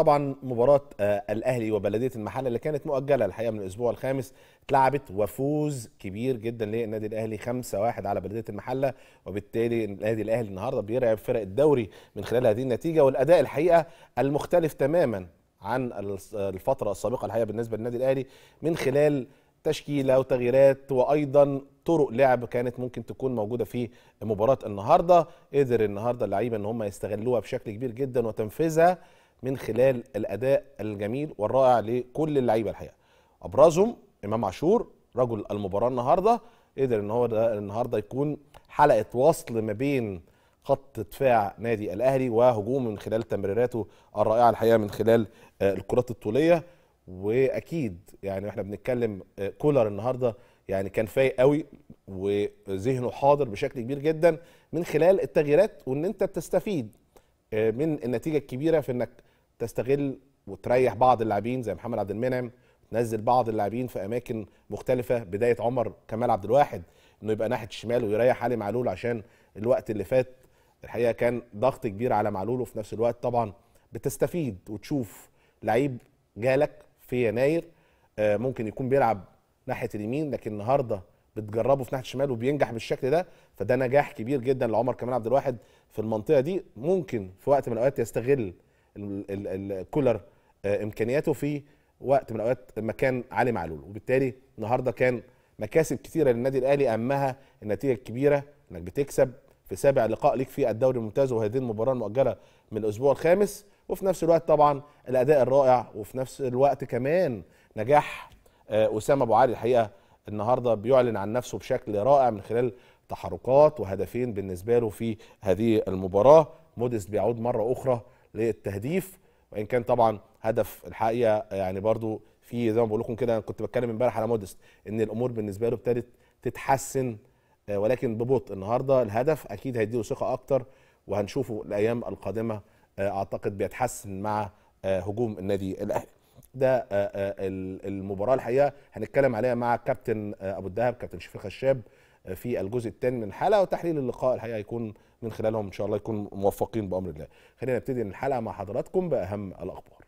طبعا مباراة آه، الأهلي وبلدية المحلة اللي كانت مؤجلة الحقيقة من الأسبوع الخامس اتلعبت وفوز كبير جدا للنادي الأهلي 5-1 على بلدية المحلة وبالتالي النادي الأهلي النهاردة بيرعب فرق الدوري من خلال هذه النتيجة والأداء الحقيقة المختلف تماما عن الفترة السابقة الحقيقة بالنسبة للنادي الأهلي من خلال تشكيله وتغييرات وايضا طرق لعب كانت ممكن تكون موجوده في مباراه النهارده قدر النهارده اللعيبه ان هم يستغلوها بشكل كبير جدا وتنفيذها من خلال الاداء الجميل والرائع لكل اللعيبه الحقيقه ابرزهم امام عاشور رجل المباراه النهارده قدر ان هو ده النهارده يكون حلقه وصل ما بين خط دفاع نادي الاهلي وهجوم من خلال تمريراته الرائعه الحقيقه من خلال آه، الكرات الطوليه واكيد يعني احنا بنتكلم آه، كولر النهارده يعني كان فايق قوي وذهنه حاضر بشكل كبير جدا من خلال التغييرات وان انت بتستفيد آه، من النتيجه الكبيره في انك تستغل وتريح بعض اللاعبين زي محمد عبد المنعم تنزل بعض اللاعبين في اماكن مختلفه بدايه عمر كمال عبد الواحد انه يبقى ناحيه الشمال ويريح علي معلول عشان الوقت اللي فات الحقيقه كان ضغط كبير على معلول وفي نفس الوقت طبعا بتستفيد وتشوف لعيب جالك في يناير آه، ممكن يكون بيلعب ناحيه اليمين لكن النهارده بتجربه في ناحيه الشمال وبينجح بالشكل ده فده نجاح كبير جدا لعمر كمال عبد الواحد في المنطقه دي ممكن في وقت من الاوقات يستغل الكولر آه، امكانياته في وقت من الاوقات مكان علي معلول وبالتالي النهارده كان مكاسب كثيره للنادي الاهلي اهمها النتيجه الكبيره انك بتكسب في سابع لقاء ليك في الدوري الممتاز وهذه المباراه المؤجله من الاسبوع الخامس وفي نفس الوقت طبعا الاداء الرائع وفي نفس الوقت كمان نجاح آه، اسامه ابو علي الحقيقه النهارده بيعلن عن نفسه بشكل رائع من خلال تحركات وهدفين بالنسبه له في هذه المباراه موديست بيعود مره اخرى للتهديف وان كان طبعا هدف الحقيقه يعني برضو في زي ما بقول لكم كده انا كنت بتكلم امبارح على مودست ان الامور بالنسبه له ابتدت تتحسن آه، ولكن ببطء النهارده الهدف اكيد هيديله ثقه اكتر وهنشوفه الايام القادمه آه، اعتقد بيتحسن مع آه، هجوم النادي الاهلي ده المباراه الحقيقه هنتكلم عليها مع كابتن ابو الدهب كابتن شفيق الشاب في الجزء الثاني من الحلقه وتحليل اللقاء الحقيقه هيكون من خلالهم ان شاء الله يكون موفقين بامر الله خلينا نبتدي الحلقه مع حضراتكم باهم الاخبار